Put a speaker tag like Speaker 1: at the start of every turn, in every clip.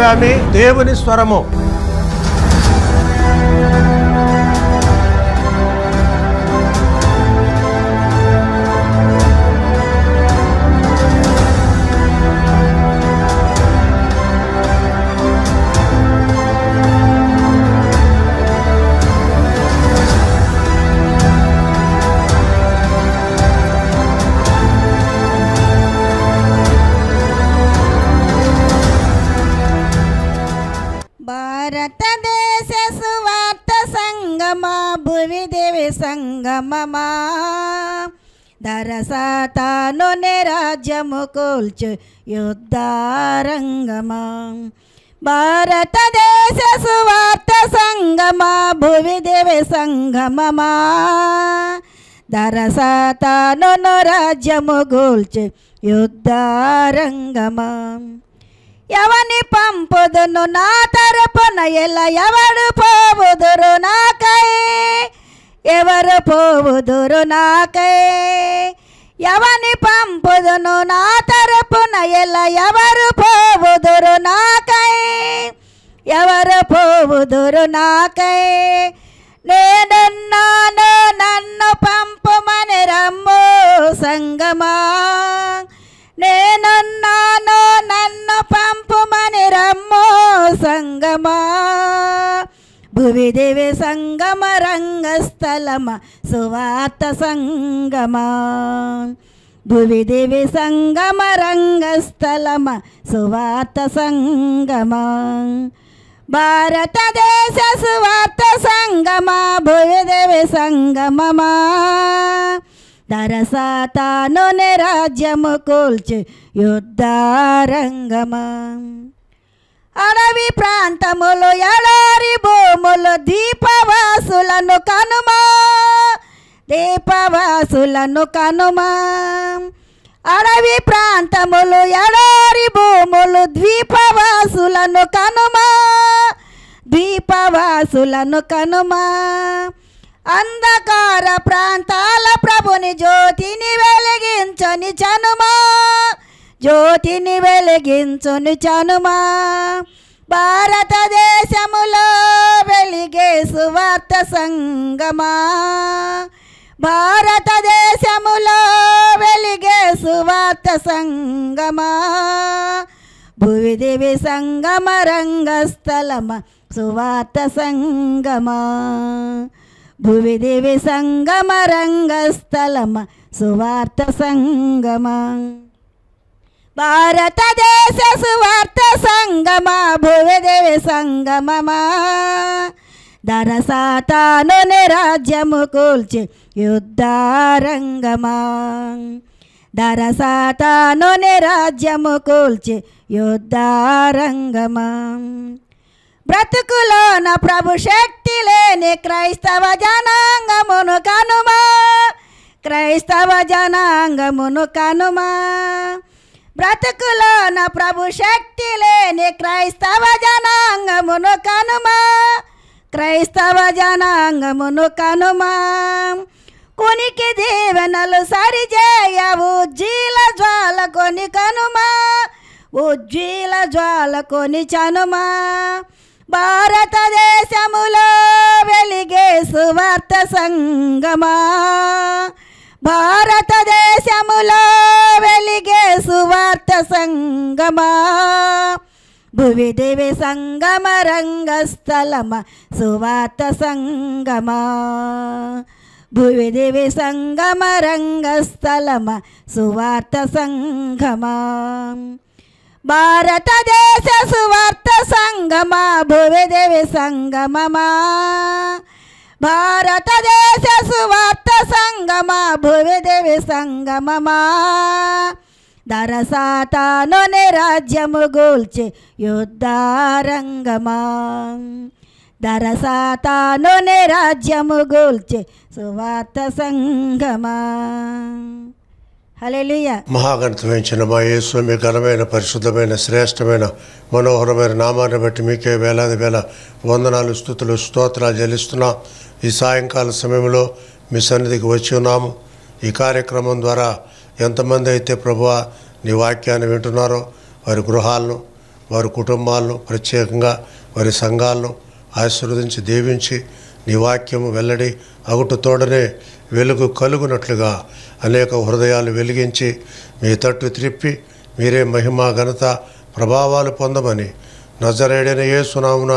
Speaker 1: వ్యామి దేవుని స్వరము
Speaker 2: దరసా తాను నిరాజ్యము కూల్చు యుద్ధారంగమా భారతదేశ సువార్త సంగమా భువి దేవి సంగమమా దరసా తాను రాజ్యము కూల్చు యుద్ధారంగమా ఎవని పంపుదును నా తరపున ఎలా ఎవడు పోవుదురు నాకై ఎవరు పోవుదురు నాకై ఎవని పంపుదును నా తరపున ఎలా ఎవరు పోవుదురు నాకై ఎవరు పోవుదురు నాకై నేనున్నాను నన్ను పంపుమని రమ్ము సంగమా నేనున్నాను నన్ను పంపుమని రమ్ము సంగమా భువిదివి సంగమ రంగస్థలమ సువార్త సంగమ భువిదివి సంగమ రంగస్థలమ సువార్త సంగమ భారతదేశ సువార్త సంగమ భువిదివి సంగమమా దరసాతాను రాజ్యము కూల్చి యుద్ధారంగమా అడవి ప్రాంతములు ఎడారి భూములు దీపవాసులను కనుమా దీపవాసులను కనుమా అడవి ప్రాంతములు ఎడారి భూములు ద్వీపవాసులను కనుమా ద్వీపవాసులను కనుమా అంధకార ప్రాంతాల ప్రభుని జ్యోతిని వెలిగించని చనుమా జ్యోతిని వెలిగించును చనుమా భారతదేశములో వెలిగే సువార్త సంగమా భారతదేశములో వెలిగే సువార్త సంగమా భువిదేవి సంగమ రంగస్థలమ సువార్త సంగమా భువిదేవి సంగమ రంగస్థలమ సువార్త సంగమా భారతదేశ సువార్త సంగమ భువదేవి సంగమమా దరసాతాను రాజ్యము కూల్చి యుద్ధారంగమా దరసాతాను రాజ్యము కూల్చి యుద్ధారంగమా బ్రతుకులోన ప్రభు శక్తి లేని క్రైస్తవ జనాంగమును కనుమా క్రైస్తవ జనాంగమును కనుమా బ్రతుకులో నా ప్రభు శక్తి లేని క్రైస్తవ జనాంగమును కనుమా క్రైస్తవ జనాంగమును కనుమా కొనికి దీవెనలు సరిచేయ ఉజ్జీల జ్వాల కొని కనుమా ఉజ్జీల జ్వాల కొని చనుమా భారతదేశములో వెలిగే సువార్త సంగమా భారతదేశములో వెలిగే సువార్త సంగమా భువిదేవి సంగమ రంగస్థలమ సువార్త సంగమా భువిదివి సంగమ రంగస్థలమ సువార్త సంగమా భారతదేశ సువార్త సంగమా భువిదేవి సంగమమా భారతదేశ సువార్త సంగమా భువిదేవి సంగమమా దరసాతానుని రాజ్యము గోల్చి యుద్ధారంగమా దరసాతానుని రాజ్యము గోల్చి సువార్త సంగమా హలెలుయ
Speaker 1: మహాగణితమైన మా యేసు మీ ఘనమైన పరిశుద్ధమైన శ్రేష్టమైన మనోహరమైన నామాన్ని బట్టి మీకే వేలాది వేల వందనాలు స్థుతులు స్తోత్రాలు చెల్లిస్తున్నా ఈ సాయంకాల సమయంలో మీ సన్నిధికి వచ్చి ఉన్నాము ఈ కార్యక్రమం ద్వారా ఎంతమంది అయితే ప్రభు నీ వాక్యాన్ని వింటున్నారో వారి గృహాలను వారి కుటుంబాలను ప్రత్యేకంగా వారి సంఘాలను ఆశీర్వదించి దీవించి నీ వాక్యము వెల్లడి అగుటు తోడనే వెలుగు కలుగునట్లుగా అనేక హృదయాలు వెలిగించి మీ తట్టు త్రిప్పి మీరే మహిమ ఘనత ప్రభావాలు పొందమని నజరేడైన ఏ సునామున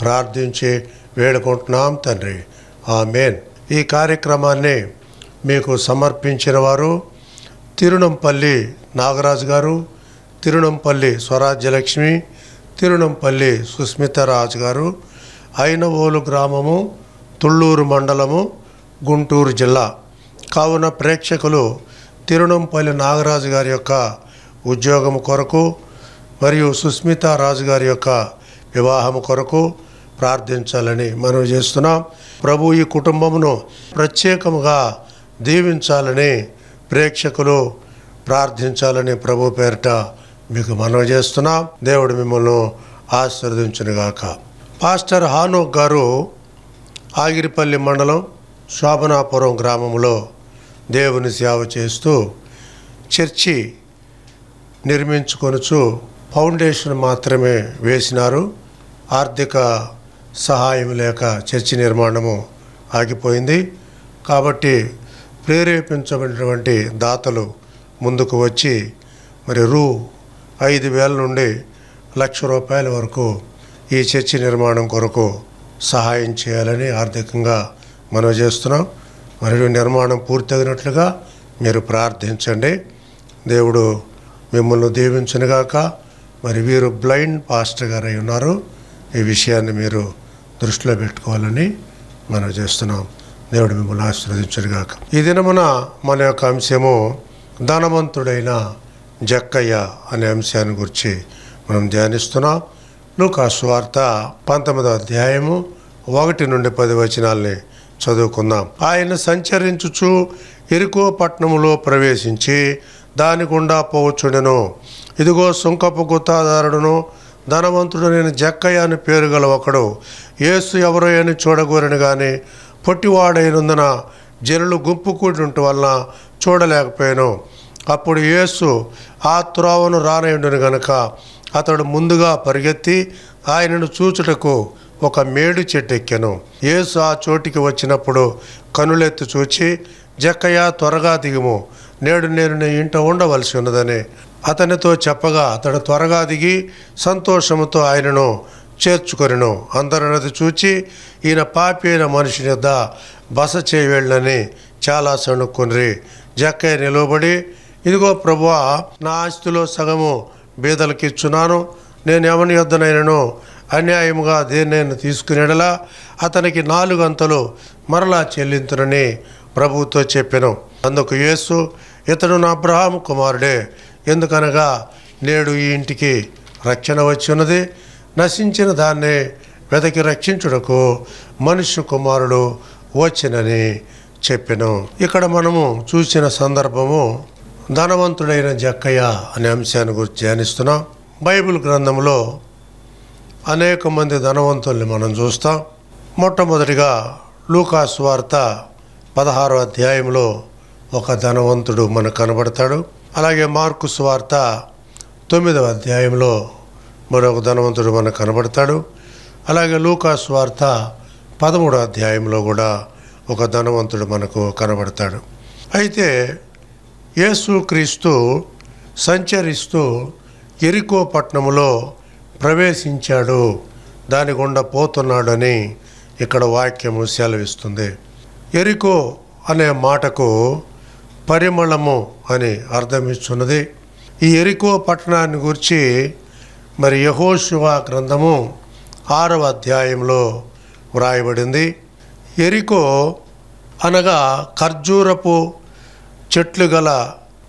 Speaker 1: ప్రార్థించి వేడుకుంటున్నాం తండ్రి ఆమెన్ ఈ కార్యక్రమాన్ని మీకు సమర్పించిన వారు తిరునంపల్లి నాగరాజు గారు తిరునంపల్లి స్వరాజ్యలక్ష్మి తిరునంపల్లి సుస్మితరాజు గారు అయినవోలు గ్రామము తుళ్ళూరు మండలము గుంటూరు జిల్లా కావున ప్రేక్షకులు తిరునంపల్లి నాగరాజు గారి యొక్క ఉద్యోగం కొరకు మరియు సుస్మిత రాజు గారి యొక్క వివాహం కొరకు ప్రార్థించాలని మనవి చేస్తున్నాం ప్రభు ఈ కుటుంబమును ప్రత్యేకముగా దీవించాలని ప్రేక్షకులు ప్రార్థించాలని ప్రభు పేరిట మీకు మనవి చేస్తున్నాం దేవుడు మిమ్మల్ని ఆశీర్వదించునుగాక పాస్టర్ హానోక్ గారు ఆగిరిపల్లి మండలం శోభనాపురం గ్రామంలో దేవుని సేవ చేస్తూ చర్చి నిర్మించుకొనుచు ఫౌండేషన్ మాత్రమే వేసినారు ఆర్థిక సహాయం లేక చర్చి నిర్మాణము ఆగిపోయింది కాబట్టి ప్రేరేపించబడినటువంటి దాతలు ముందుకు వచ్చి మరి రూ ఐదు వేల నుండి లక్ష రూపాయల వరకు ఈ చర్చి నిర్మాణం కొరకు సహాయం చేయాలని ఆర్థికంగా మనవి చేస్తున్నాం మరియు నిర్మాణం పూర్తయినట్లుగా మీరు ప్రార్థించండి దేవుడు మిమ్మల్ని దీవించనుగాక మరి వీరు బ్లైండ్ పాస్టర్ గారు ఉన్నారు ఈ విషయాన్ని మీరు దృష్టిలో పెట్టుకోవాలని మనం చేస్తున్నాం దేవుడు మిమ్మల్ని ఆశీర్వదించడుగాక ఈ దినమున మన యొక్క అంశము ధనవంతుడైన జక్కయ్య అనే అంశాన్ని గురించి మనం ధ్యానిస్తున్నాం లూకాసు స్వార్త పంతొమ్మిదో అధ్యాయము ఒకటి నుండి పది వచనాల్ని చదువుకుందాం ఆయన సంచరించుచు ఎరుకో పట్టణములో ప్రవేశించి దాని గుండా పోవచ్చుడెను ఇదిగో సుంకపు గుత్తాదారుడును ధనవంతుడనైన జక్కయ్య అని పేరు గల ఒకడు ఏసు ఎవరో అని చూడగోరని కానీ పొట్టివాడైనందున జనులు గుంపు కూడినట్టు వలన చూడలేకపోయాను అప్పుడు యేసు ఆ త్రోవను రానయుండును గనుక అతడు ముందుగా పరిగెత్తి ఆయనను చూచుటకు ఒక మేడు చెట్టెక్కాను యేసు ఆ చోటికి వచ్చినప్పుడు కనులెత్తి చూచి జక్కయ్య త్వరగా దిగుము నేడు నేను నీ ఇంట ఉండవలసి ఉన్నదని అతనితో చెప్పగా అతడు త్వరగా దిగి సంతోషముతో ఆయనను చేర్చుకొనిను అందరినది చూచి ఈయన పాపి అయిన మనిషిని వద్ద బస చేయవెళ్ళని చాలా సణుక్కుని జక్కయ్య నిలబడి ఇదిగో ప్రభువా నా ఆస్తిలో సగము బీదలకిచ్చున్నాను నేను ఎవని యొద్దనైనను అన్యాయముగా దేన్నైనా తీసుకునేలా అతనికి నాలుగు అంతలు మరలా చెల్లించునని ప్రభువుతో చెప్పాను అందుకు యేసు ఇతడు నా అబ్రహాం కుమారుడే ఎందుకనగా నేడు ఈ ఇంటికి రక్షణ వచ్చినది నశించిన దాన్నే వెతకి రక్షించుటకు మనుష్య కుమారుడు వచ్చినని చెప్పాను ఇక్కడ మనము చూసిన సందర్భము ధనవంతుడైన జక్కయ్య అనే అంశాన్ని గురించి ధ్యానిస్తున్నాం బైబిల్ గ్రంథంలో అనేక మంది ధనవంతుల్ని మనం చూస్తాం మొట్టమొదటిగా లూకాస్ వార్త పదహారో అధ్యాయంలో ఒక ధనవంతుడు మనకు కనబడతాడు అలాగే మార్కు సువార్త తొమ్మిదవ అధ్యాయంలో మరొక ధనవంతుడు మనకు కనబడతాడు అలాగే లూకా సువార్త పదమూడో అధ్యాయంలో కూడా ఒక ధనవంతుడు మనకు కనబడతాడు అయితే యేసుక్రీస్తు సంచరిస్తూ ఎరికో పట్టణంలో ప్రవేశించాడు దాని గుండా పోతున్నాడని ఇక్కడ వాక్యము సెలవిస్తుంది ఎరికో అనే మాటకు పరిమళము అని అర్థం ఇస్తున్నది ఈ ఎరికో పట్టణాన్ని గురించి మరి యహోశివ గ్రంథము ఆరవ అధ్యాయంలో వ్రాయబడింది ఎరికో అనగా ఖర్జూరపు చెట్లు గల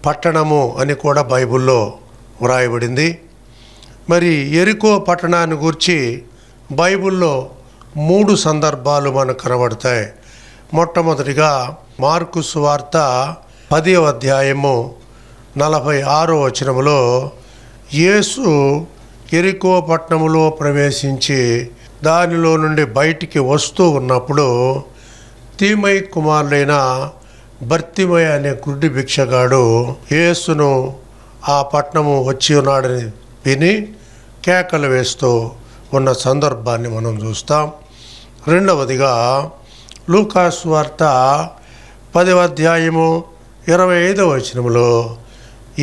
Speaker 1: పట్టణము అని కూడా బైబిల్లో వ్రాయబడింది మరి ఎరికో పట్టణాన్ని గురించి బైబిల్లో మూడు సందర్భాలు మనకు కనబడతాయి మొట్టమొదటిగా మార్కు సువార్త పదివ అధ్యాయము నలభై ఆరో వచనములో యేసు ఎరికో పట్టణములో ప్రవేశించి దానిలో నుండి బయటికి వస్తూ ఉన్నప్పుడు తీమై కుమారులైన భర్తిమయ్య అనే గుడ్డి భిక్షగాడు యేసును ఆ పట్టణము వచ్చి ఉన్నాడని విని కేకలు వేస్తూ ఉన్న సందర్భాన్ని మనం చూస్తాం రెండవదిగా లూకాస్ వార్త పదవ అధ్యాయము ఇరవై ఐదవ వచనంలో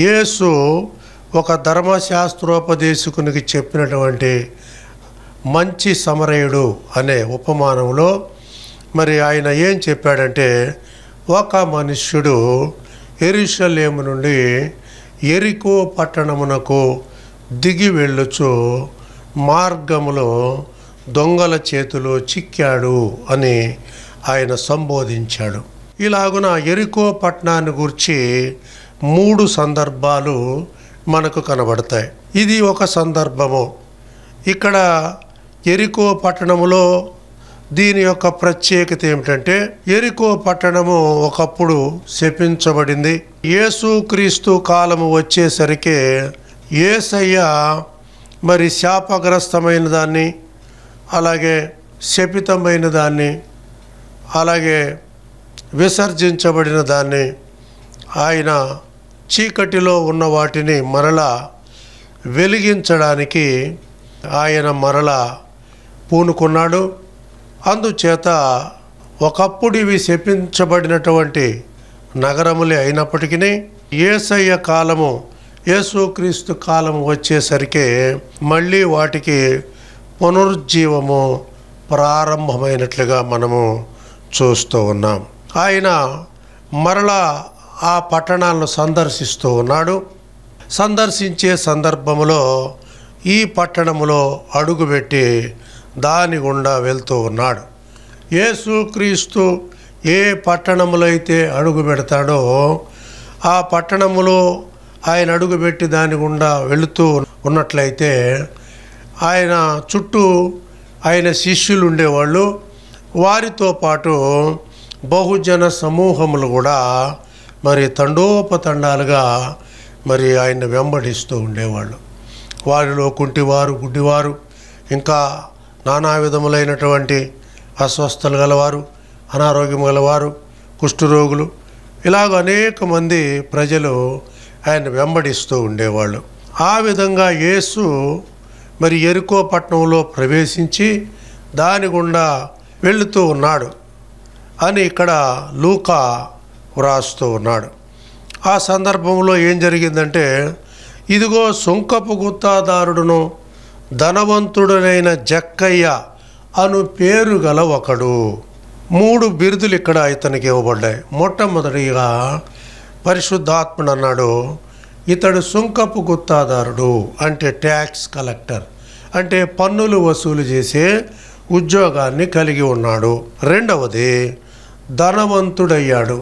Speaker 1: యేసు ఒక ధర్మశాస్త్రోపదేశకునికి చెప్పినటువంటి మంచి సమరయుడు అనే ఉపమానంలో మరి ఆయన ఏం చెప్పాడంటే ఒక మనుష్యుడు ఎరుషలేము నుండి ఎరికో పట్టణమునకు దిగి వెళ్ళొచ్చు మార్గములో దొంగల చేతిలో చిక్కాడు అని ఆయన సంబోధించాడు ఇలాగున ఎరికో పట్టణాన్ని గురించి మూడు సందర్భాలు మనకు కనబడతాయి ఇది ఒక సందర్భము ఇక్కడ ఎరికో పట్టణములో దీని యొక్క ప్రత్యేకత ఏమిటంటే ఎరికో పట్టణము ఒకప్పుడు శపించబడింది యేసుక్రీస్తు కాలము వచ్చేసరికి ఏసయ్య మరి శాపగ్రస్తమైన దాన్ని అలాగే శపితమైన దాన్ని అలాగే విసర్జించబడిన దాన్ని ఆయన చీకటిలో ఉన్న వాటిని మరల వెలిగించడానికి ఆయన మరల పూనుకున్నాడు అందుచేత ఒకప్పుడు ఇవి శపించబడినటువంటి నగరములే అయినప్పటికీ ఏసయ్య కాలము యేసుక్రీస్తు కాలం వచ్చేసరికి మళ్ళీ వాటికి పునరుజ్జీవము ప్రారంభమైనట్లుగా మనము చూస్తూ ఉన్నాం ఆయన మరలా ఆ పట్టణాలను సందర్శిస్తూ ఉన్నాడు సందర్శించే సందర్భంలో ఈ పట్టణములో అడుగుపెట్టి దాని గుండా వెళ్తూ ఉన్నాడు యేసుక్రీస్తు ఏ అయితే అడుగు పెడతాడో ఆ పట్టణములో ఆయన అడుగుపెట్టి దాని గుండా వెళుతూ ఉన్నట్లయితే ఆయన చుట్టూ ఆయన శిష్యులు ఉండేవాళ్ళు వారితో పాటు బహుజన సమూహములు కూడా మరి తండోపతండాలుగా మరి ఆయన వెంబడిస్తూ ఉండేవాళ్ళు వారిలో కుంటివారు గుడ్డివారు ఇంకా నానా విధములైనటువంటి అస్వస్థలు గలవారు అనారోగ్యం గలవారు కుష్ఠరోగులు ఇలాగ అనేక మంది ప్రజలు ఆయన వెంబడిస్తూ ఉండేవాళ్ళు ఆ విధంగా యేసు మరి ఎరుకో పట్టణంలో ప్రవేశించి దాని గుండా వెళుతూ ఉన్నాడు అని ఇక్కడ లూకా వ్రాస్తూ ఉన్నాడు ఆ సందర్భంలో ఏం జరిగిందంటే ఇదిగో సుంకపు గుత్తాదారుడును ధనవంతుడునైన జక్కయ్య అను పేరు గల ఒకడు మూడు బిరుదులు ఇక్కడ ఇతనికి ఇవ్వబడ్డాయి మొట్టమొదటిగా పరిశుద్ధాత్ముడు అన్నాడు ఇతడు సుంకపు గుత్తాదారుడు అంటే ట్యాక్స్ కలెక్టర్ అంటే పన్నులు వసూలు చేసే ఉద్యోగాన్ని కలిగి ఉన్నాడు రెండవది ధనవంతుడయ్యాడు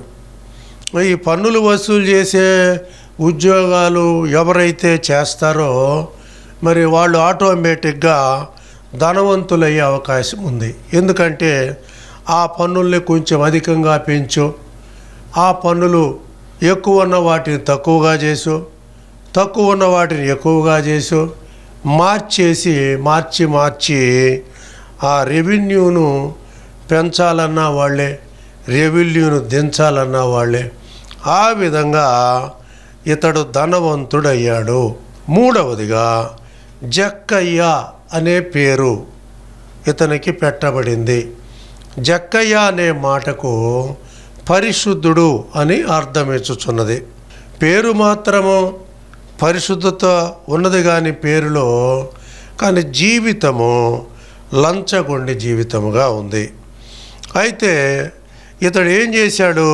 Speaker 1: ఈ పన్నులు వసూలు చేసే ఉద్యోగాలు ఎవరైతే చేస్తారో మరి వాళ్ళు ఆటోమేటిక్గా ధనవంతులయ్యే అవకాశం ఉంది ఎందుకంటే ఆ పన్నుల్ని కొంచెం అధికంగా పెంచు ఆ పన్నులు ఎక్కువ ఉన్న వాటిని తక్కువగా చేసు తక్కువ ఉన్న వాటిని ఎక్కువగా చేసు మార్చేసి మార్చి మార్చి ఆ రెవెన్యూను పెంచాలన్నా వాళ్ళే రెవెల్యూను దించాలన్న వాళ్ళే ఆ విధంగా ఇతడు ధనవంతుడయ్యాడు మూడవదిగా జక్కయ్య అనే పేరు ఇతనికి పెట్టబడింది జక్కయ్య అనే మాటకు పరిశుద్ధుడు అని అర్థమిచ్చుచున్నది పేరు మాత్రము పరిశుద్ధత ఉన్నది కానీ పేరులో కానీ జీవితము లంచగొండి జీవితముగా ఉంది అయితే ఇతడు ఏం చేశాడు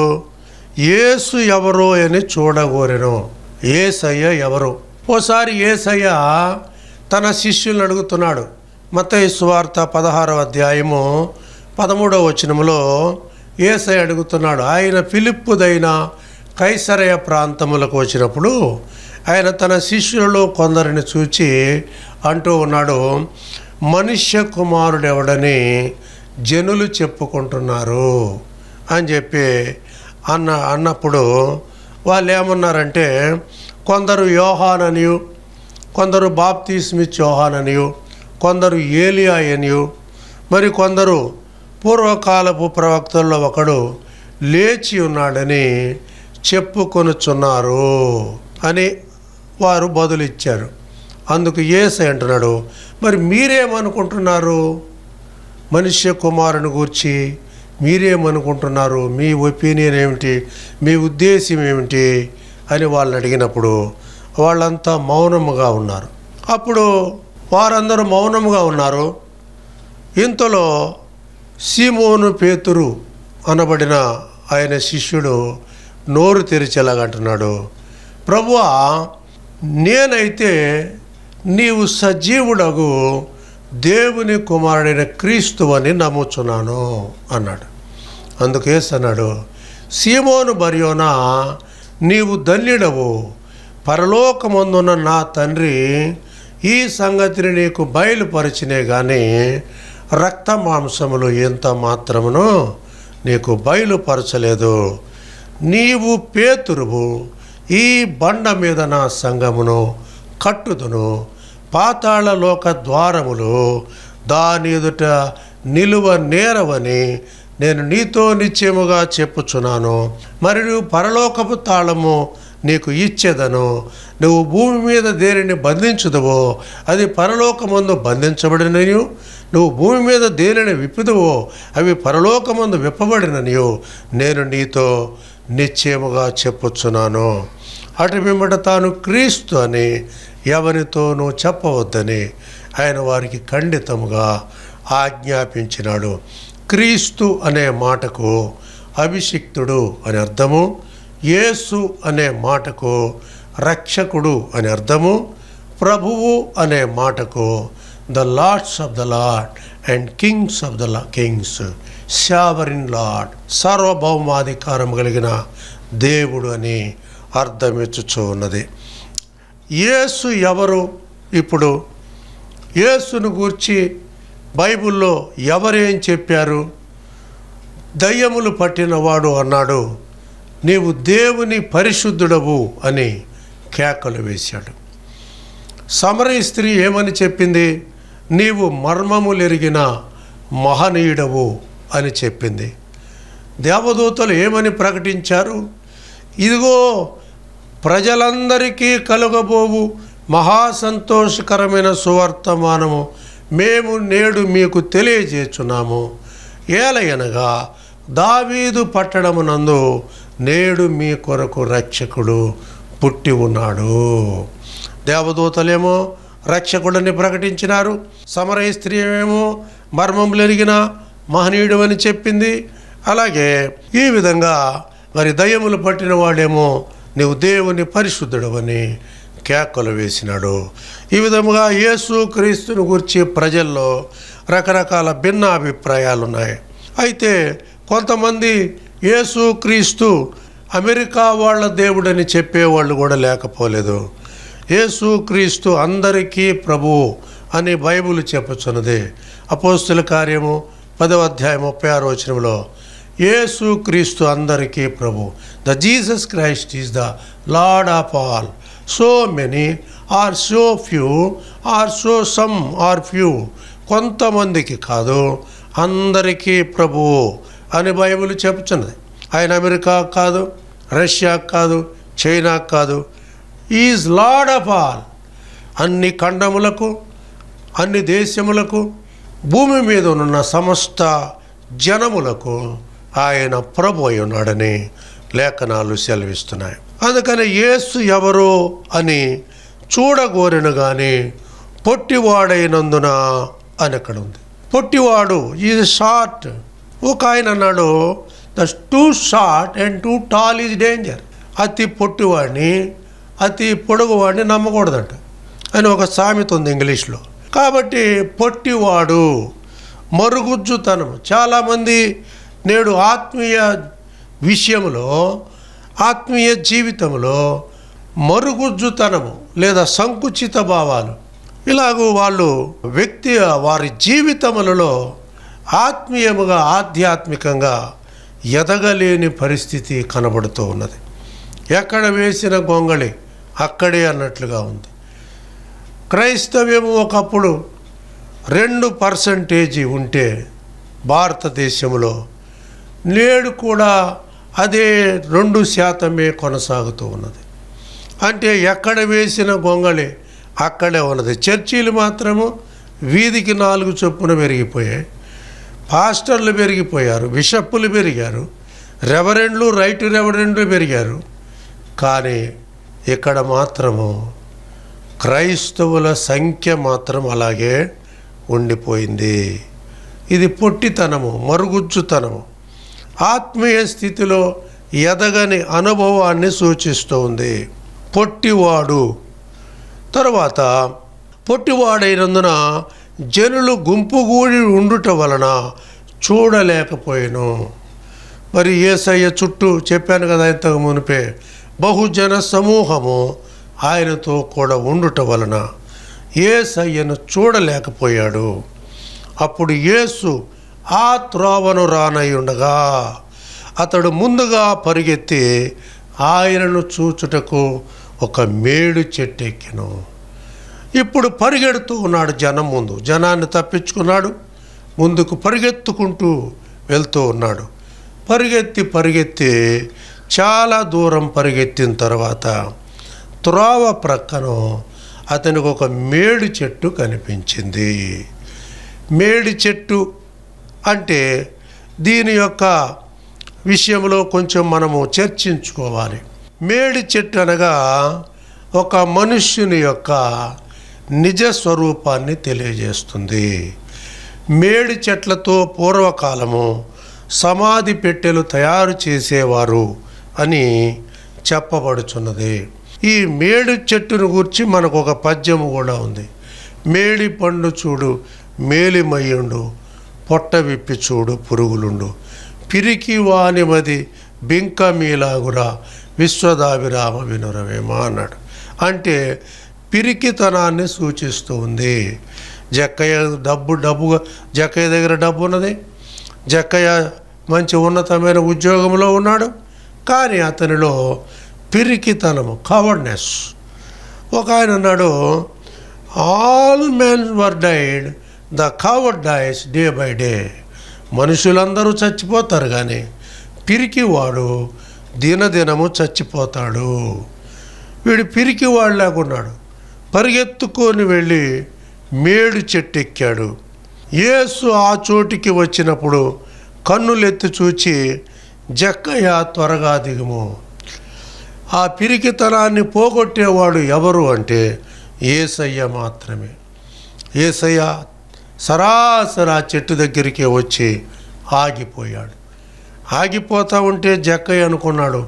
Speaker 1: ఏసు ఎవరో అని చూడగోరెను ఏసయ్య ఎవరు ఓసారి ఏసయ్య తన శిష్యులను అడుగుతున్నాడు మతయ సువార్త పదహారవ అధ్యాయము పదమూడవ వచనంలో ఏసయ్య అడుగుతున్నాడు ఆయన ఫిలిప్పుదైన కైసరయ ప్రాంతములకు వచ్చినప్పుడు ఆయన తన శిష్యులలో కొందరిని చూచి అంటూ ఉన్నాడు మనుష్య కుమారుడెవడని జనులు చెప్పుకుంటున్నారు అని చెప్పి అన్న అన్నప్పుడు వాళ్ళు ఏమన్నారంటే కొందరు యోహాన్ అనియు కొందరు బాప్తీస్మిత్ యోహాన్ అనియు కొందరు ఏలియా అనియు మరి కొందరు పూర్వకాలపు ప్రవక్తల్లో ఒకడు లేచి ఉన్నాడని చెప్పుకొనుచున్నారు అని వారు బదులిచ్చారు అందుకు ఏసు అంటున్నాడు మరి మీరేమనుకుంటున్నారు మనుష్య కుమారుని గూర్చి మీరేమనుకుంటున్నారు మీ ఒపీనియన్ ఏమిటి మీ ఉద్దేశం ఏమిటి అని వాళ్ళని అడిగినప్పుడు వాళ్ళంతా మౌనముగా ఉన్నారు అప్పుడు వారందరూ మౌనముగా ఉన్నారు ఇంతలో సీమోను పేతురు అనబడిన ఆయన శిష్యుడు నోరు తెరిచేలాగంటున్నాడు ప్రభువా నేనైతే నీవు సజీవుడగు దేవుని కుమారుడైన క్రీస్తు అని నమ్ముచున్నాను అన్నాడు అందుకేసి అన్నాడు సీమోను బరియోనా నీవు ధన్యుడవు పరలోకమందున్న నా తండ్రి ఈ సంగతిని నీకు బయలుపరిచినే కానీ రక్త మాంసములు ఎంత మాత్రమును నీకు బయలుపరచలేదు నీవు పేతురువు ఈ బండ మీద నా సంగమును కట్టుదును పాతాళలోక ద్వారములు దాని ఎదుట నిలువ నేరవని నేను నీతో నిత్యముగా చెప్పుచున్నాను మరియు పరలోకపు తాళము నీకు ఇచ్చేదను నువ్వు భూమి మీద దేనిని బంధించదువో అది పరలోకమందు బంధించబడిననియు నువ్వు భూమి మీద దేనిని విప్పుదువో అవి పరలోకమందు విప్పబడిననియు నేను నీతో నిశ్చయముగా చెప్పుచున్నాను అటు మిమ్మట తాను క్రీస్తు అని ఎవరితోనూ చెప్పవద్దని ఆయన వారికి ఖండితముగా ఆజ్ఞాపించినాడు క్రీస్తు అనే మాటకు అభిషిక్తుడు అని అర్థము యేసు అనే మాటకు రక్షకుడు అని అర్థము ప్రభువు అనే మాటకు the lords of the lord and kings of the kings sovereign lord సార్వభౌమాధికారం కలిగిన దేవుడు అని అర్థమిచ్చుచూ ఉన్నది యేసు ఎవరు ఇప్పుడు యేసును గూర్చి బైబిల్లో ఎవరేం చెప్పారు దయ్యములు పట్టినవాడు అన్నాడు నీవు దేవుని పరిశుద్ధుడవు అని కేకలు వేశాడు సమర స్త్రీ ఏమని చెప్పింది నీవు మర్మములు ఎరిగిన మహనీయుడవు అని చెప్పింది దేవదూతలు ఏమని ప్రకటించారు ఇదిగో ప్రజలందరికీ కలుగబోవు మహాసంతోషకరమైన సువర్తమానము మేము నేడు మీకు తెలియజేస్తున్నాము ఏలయనగా దావీదు పట్టణమునందు నేడు మీ కొరకు రక్షకుడు పుట్టి ఉన్నాడు దేవదూతలేమో రక్షకుడని ప్రకటించినారు సమరయ స్త్రీ ఏమో మర్మం ఎరిగిన మహనీయుడు అని చెప్పింది అలాగే ఈ విధంగా మరి దయ్యములు పట్టిన వాడేమో నీవు దేవుని అని కేకలు వేసినాడు ఈ విధముగా యేసు క్రీస్తుని గురించి ప్రజల్లో రకరకాల భిన్న అభిప్రాయాలున్నాయి అయితే కొంతమంది యేసు క్రీస్తు అమెరికా వాళ్ళ దేవుడని చెప్పేవాళ్ళు కూడా లేకపోలేదు యేసు క్రీస్తు అందరికీ ప్రభువు అని బైబుల్ చెప్పుచున్నది అపోస్తుల కార్యము పదవ అధ్యాయం ముప్పై ఆరో వచనంలో యేసు క్రీస్తు అందరికీ ప్రభు the Jesus Christ is the lord of all so many are so few are so some are few కొంతమందికి కాదు అందరికీ ప్రభు అని బైబుల్ చెప్తున్నది ఆయన అమెరికా కాదు రష్యా కాదు చైనా కాదు ఈజ్ లార్డ్ ఆఫ్ ఆల్ అన్ని ఖండములకు అన్ని దేశములకు భూమి మీద ఉన్న సమస్త జనములకు ఆయన ప్రభు అయి ఉన్నాడని లేఖనాలు సెలవిస్తున్నాయి అందుకని యేసు ఎవరు అని చూడగోరెను కానీ పొట్టివాడైనందున అని అక్కడ ఉంది పొట్టివాడు ఈజ్ షార్ట్ ఒక ఆయన అన్నాడు the too short and too tall is danger అతి పొట్టివాడిని అతి పొడుగువాడిని నమ్మకూడదంట అని ఒక సామెత ఉంది ఇంగ్లీష్లో కాబట్టి పొట్టివాడు మరుగుజ్జుతనం చాలామంది నేడు ఆత్మీయ విషయంలో ఆత్మీయ జీవితంలో మరుగుజ్జుతనము లేదా సంకుచిత భావాలు ఇలాగూ వాళ్ళు వ్యక్తి వారి జీవితములలో ఆత్మీయముగా ఆధ్యాత్మికంగా ఎదగలేని పరిస్థితి కనబడుతూ ఉన్నది ఎక్కడ వేసిన గొంగళి అక్కడే అన్నట్లుగా ఉంది క్రైస్తవ్యము ఒకప్పుడు రెండు పర్సంటేజీ ఉంటే భారతదేశంలో నేడు కూడా అదే రెండు శాతమే కొనసాగుతూ ఉన్నది అంటే ఎక్కడ వేసిన గొంగళి అక్కడే ఉన్నది చర్చీలు మాత్రము వీధికి నాలుగు చొప్పున పెరిగిపోయాయి పాస్టర్లు పెరిగిపోయారు బిషప్పులు పెరిగారు రెవరెండ్లు రైట్ రెవరెండ్లు పెరిగారు కానీ ఇక్కడ మాత్రము క్రైస్తవుల సంఖ్య మాత్రం అలాగే ఉండిపోయింది ఇది పొట్టితనము మరుగుజ్జుతనము ఆత్మీయ స్థితిలో ఎదగని అనుభవాన్ని సూచిస్తుంది పొట్టివాడు తరువాత పొట్టివాడైనందున జనులు గుంపుగూడి ఉండుట వలన చూడలేకపోయాను మరి ఏసయ్య చుట్టూ చెప్పాను కదా ఇంతకు మునిపే బహుజన సమూహము ఆయనతో కూడా ఉండుట వలన ఏసయ్యను చూడలేకపోయాడు అప్పుడు యేసు ఆ త్రోవను రానయ్యుండగా అతడు ముందుగా పరిగెత్తి ఆయనను చూచుటకు ఒక మేడు చెట్టు ఇప్పుడు పరిగెడుతూ ఉన్నాడు జనం ముందు జనాన్ని తప్పించుకున్నాడు ముందుకు పరిగెత్తుకుంటూ వెళ్తూ ఉన్నాడు పరిగెత్తి పరిగెత్తి చాలా దూరం పరిగెత్తిన తర్వాత త్రోవ ప్రక్కన అతనికి ఒక మేడి చెట్టు కనిపించింది మేడి చెట్టు అంటే దీని యొక్క విషయంలో కొంచెం మనము చర్చించుకోవాలి మేడి చెట్టు అనగా ఒక మనుష్యుని యొక్క నిజ స్వరూపాన్ని తెలియజేస్తుంది మేడి చెట్లతో పూర్వకాలము సమాధి పెట్టెలు తయారు చేసేవారు అని చెప్పబడుచున్నది ఈ మేడి చెట్టును గురించి మనకు ఒక పద్యము కూడా ఉంది మేడి పండు చూడు మేలిమయ్యుండు పొట్ట విప్పి చూడు పురుగులుండు పిరికి వానిమది బింక మీలాగురా విశ్వదాభిరామ వినురవేమా అన్నాడు అంటే పిరికితనాన్ని సూచిస్తూ ఉంది జక్కయ్య డబ్బు డబ్బుగా జక్కయ్య దగ్గర డబ్బు ఉన్నది జక్కయ్య మంచి ఉన్నతమైన ఉద్యోగంలో ఉన్నాడు కానీ అతనిలో పిరికితనము కవర్నెస్ ఒక ఆయన అన్నాడు all men were died the coward dies day by day మనుషులందరూ చచ్చిపోతారు కానీ పిరికివాడు దినదినము చచ్చిపోతాడు వీడు పిరికివాడు లేకున్నాడు పరిగెత్తుకొని వెళ్ళి మేడు చెట్టెక్కాడు ఏసు ఆ చోటికి వచ్చినప్పుడు కన్నులెత్తి చూచి జక్కయ్య త్వరగా దిగుము ఆ పిరికితనాన్ని పోగొట్టేవాడు ఎవరు అంటే ఏసయ్య మాత్రమే ఏసయ్య సరాసరి ఆ చెట్టు దగ్గరికే వచ్చి ఆగిపోయాడు ఆగిపోతా ఉంటే జక్కయ్య అనుకున్నాడు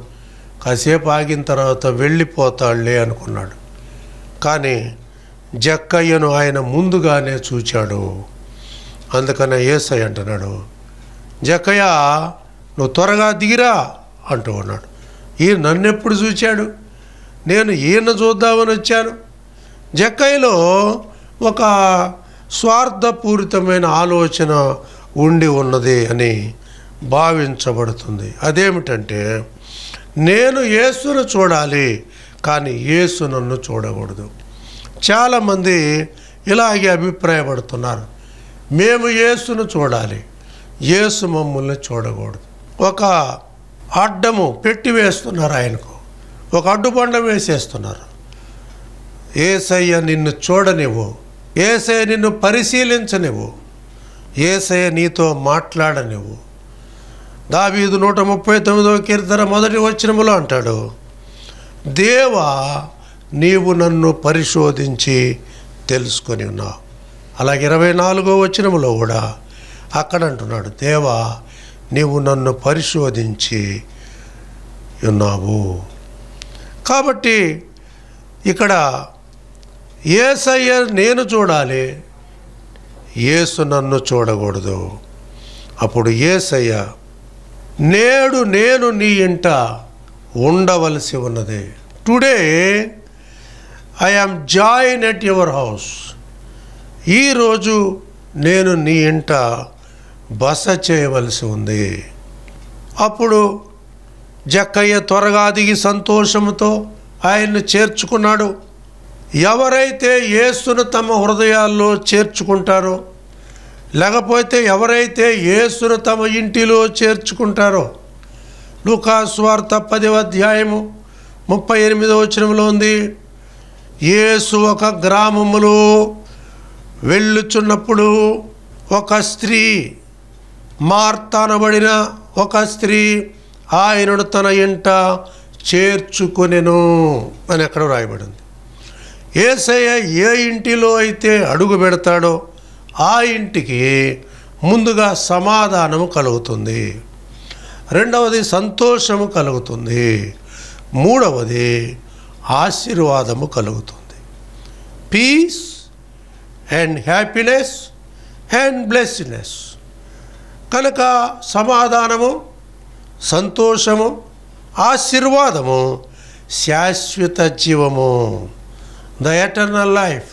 Speaker 1: కాసేపు ఆగిన తర్వాత వెళ్ళిపోతాడులే అనుకున్నాడు కానీ జక్కయ్యను ఆయన ముందుగానే చూచాడు అందుకనే ఏసయ్య అంటున్నాడు జక్కయ్య నువ్వు త్వరగా దిగిరా అంటూ ఉన్నాడు ఈ నన్నెప్పుడు చూచాడు నేను ఈయన చూద్దామని వచ్చాను జక్కయ్యలో ఒక స్వార్థపూరితమైన ఆలోచన ఉండి ఉన్నది అని భావించబడుతుంది అదేమిటంటే నేను యేసును చూడాలి కానీ యేసు నన్ను చూడకూడదు చాలామంది ఇలాగే అభిప్రాయపడుతున్నారు మేము యేసును చూడాలి యేసు మమ్మల్ని చూడకూడదు ఒక అడ్డము పెట్టి వేస్తున్నారు ఆయనకు ఒక అడ్డుబండ వేసేస్తున్నారు ఏసయ్య నిన్ను చూడనివ్వు ఏసయ్య నిన్ను పరిశీలించనివ్వు ఏసయ్య నీతో మాట్లాడనివ్వు దావీదు నూట ముప్పై తొమ్మిదో కీర్తన మొదటి వచ్చినములో అంటాడు దేవా నీవు నన్ను పరిశోధించి తెలుసుకొని ఉన్నావు అలాగే ఇరవై నాలుగో వచ్చినములో కూడా అక్కడ అంటున్నాడు దేవా నీవు నన్ను పరిశోధించి ఉన్నావు కాబట్టి ఇక్కడ ఏసయ్య నేను చూడాలి ఏసు నన్ను చూడకూడదు అప్పుడు ఏసయ్య నేడు నేను నీ ఇంట ఉండవలసి ఉన్నది today I am join at your house ఈరోజు నేను నీ ఇంట బస చేయవలసి ఉంది అప్పుడు జక్కయ్య త్వరగా దిగి సంతోషంతో ఆయన్ను చేర్చుకున్నాడు ఎవరైతే యేసును తమ హృదయాల్లో చేర్చుకుంటారో లేకపోతే ఎవరైతే యేసును తమ ఇంటిలో చేర్చుకుంటారో లుకాస్వార్త పదివ అధ్యాయము ముప్పై ఎనిమిదో వచనంలో ఉంది ఏసు ఒక గ్రామములో వెళ్ళుచున్నప్పుడు ఒక స్త్రీ మార్తనబడిన ఒక స్త్రీ ఆయనను తన ఇంట చేర్చుకొనెను అని ఎక్కడ రాయబడింది ఏసయ్య ఏ ఇంటిలో అయితే అడుగు పెడతాడో ఆ ఇంటికి ముందుగా సమాధానము కలుగుతుంది రెండవది సంతోషము కలుగుతుంది మూడవది ఆశీర్వాదము కలుగుతుంది peace and happiness and blessedness కనుక సమాధానము సంతోషము ఆశీర్వాదము శాశ్వత జీవము ద ఎటర్నల్ లైఫ్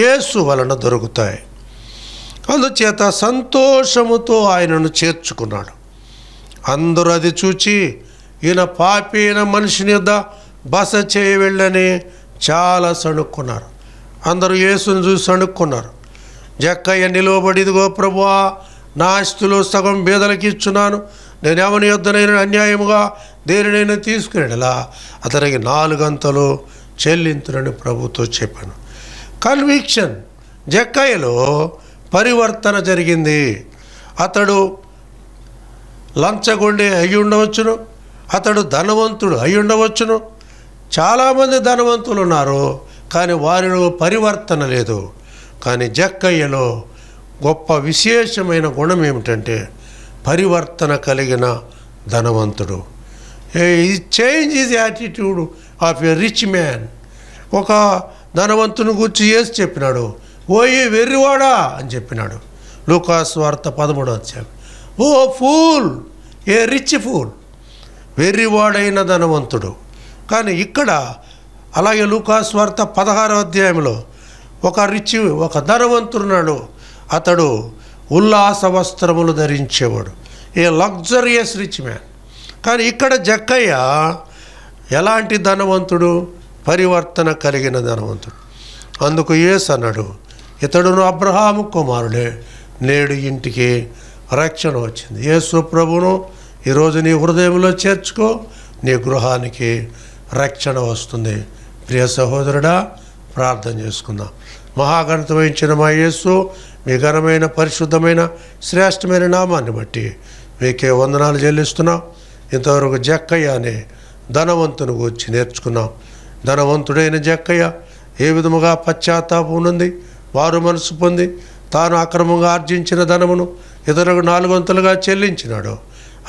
Speaker 1: యేసు వలన దొరుకుతాయి అందుచేత సంతోషముతో ఆయనను చేర్చుకున్నాడు అందరూ అది చూచి ఈయన పాపీన మనిషిని బస చేయి వెళ్ళని చాలా సణుక్కున్నారు అందరూ యేసును చూసి సణుక్కున్నారు జక్కయ్య నిలువబడిదిగో ప్రభువా నా ఆస్తులు సగం బేదలకి ఇచ్చున్నాను నేను నేనెవని యొద్దనైన అన్యాయముగా దేనినైనా తీసుకునేలా అతనికి నాలుగంతలు చెల్లించునని ప్రభుతో చెప్పాను కన్విక్షన్ జక్కయ్యలో పరివర్తన జరిగింది అతడు లంచగొండే అయి ఉండవచ్చును అతడు ధనవంతుడు అయి ఉండవచ్చును చాలామంది ధనవంతులు ఉన్నారు కానీ వారిలో పరివర్తన లేదు కానీ జక్కయ్యలో గొప్ప విశేషమైన గుణం ఏమిటంటే పరివర్తన కలిగిన ధనవంతుడు change is attitude of a rich man ఒక ధనవంతుని గురించి చేసి చెప్పినాడు ఓయే వెర్రివాడా అని చెప్పినాడు లూకాస్ వార్త పదమూడు వచ్చాడు O fool a rich fool వెర్రివాడైన ధనవంతుడు కానీ ఇక్కడ అలాగే లూకాస్ వార్త పదహారో అధ్యాయంలో ఒక రిచ్ ఒక ధనవంతుడున్నాడు అతడు ఉల్లాస వస్త్రములు ధరించేవాడు ఏ లగ్జరియస్ రిచ్ మ్యాన్ కానీ ఇక్కడ జక్కయ్య ఎలాంటి ధనవంతుడు పరివర్తన కలిగిన ధనవంతుడు అందుకు యేసు అన్నాడు ఇతడును అబ్రహాము కుమారుడే నేడు ఇంటికి రక్షణ వచ్చింది యేసు ప్రభును ఈరోజు నీ హృదయంలో చేర్చుకో నీ గృహానికి రక్షణ వస్తుంది ప్రియ సహోదరుడా ప్రార్థన చేసుకుందాం మహాగణత వహించిన మా యేసు మీ ఘనమైన పరిశుద్ధమైన శ్రేష్టమైన నామాన్ని బట్టి మీకే వందనాలు చెల్లిస్తున్నాం ఇంతవరకు జక్కయ్య అనే ధనవంతుని గురించి నేర్చుకున్నాం ధనవంతుడైన జక్కయ్య ఏ విధముగా పశ్చాత్తాపం ఉన్నది వారు మనసు పొంది తాను అక్రమంగా ఆర్జించిన ధనమును ఇతరులకు నాలుగొంతులుగా చెల్లించినాడు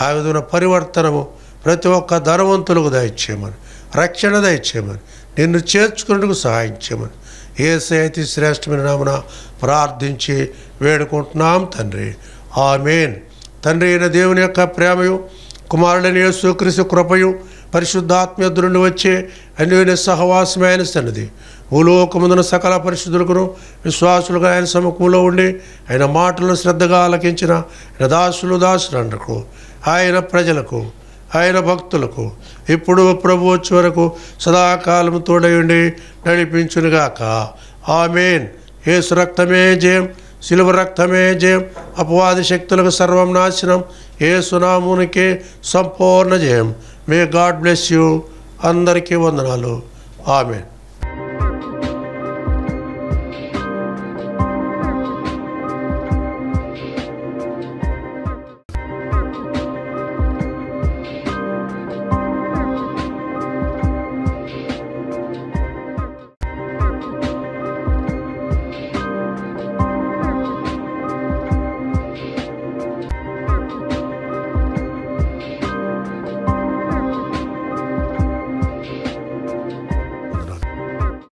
Speaker 1: ఆ విధమైన పరివర్తనము ప్రతి ఒక్క ధనవంతులకు దయచేయమని రక్షణ దయచేయమని నిన్ను చేర్చుకున్నందుకు సహాయం చేయమని ఏసైతి శ్రేష్టమైన నామన ప్రార్థించి వేడుకుంటున్నాం తండ్రి ఆమెన్ తండ్రి అయిన దేవుని యొక్క ప్రేమయు కుమారుడని యేసుక్రీస్తు కృపయు నుండి వచ్చే అన్యోన్య సహవాసమే ఆయన సన్నది భూలోకముందున సకల పరిశుద్ధులకును విశ్వాసులుగా ఆయన సముఖంలో ఉండి ఆయన మాటలను శ్రద్ధగా ఆలకించిన దాసులు దాసులు దాసులండకు ఆయన ప్రజలకు ఆయన భక్తులకు ఇప్పుడు ప్రభు వచ్చే వరకు సదాకాలం తోడయుండి నడిపించునుగాక ఆమెన్ ఏసు రక్తమే జయం శిలువ రక్తమే జయం అపవాది శక్తులకు సర్వం నాశనం ఏ సునామునికి సంపూర్ణ జయం మే గాడ్ బ్లెస్ యూ అందరికీ వందనాలు ఆమెన్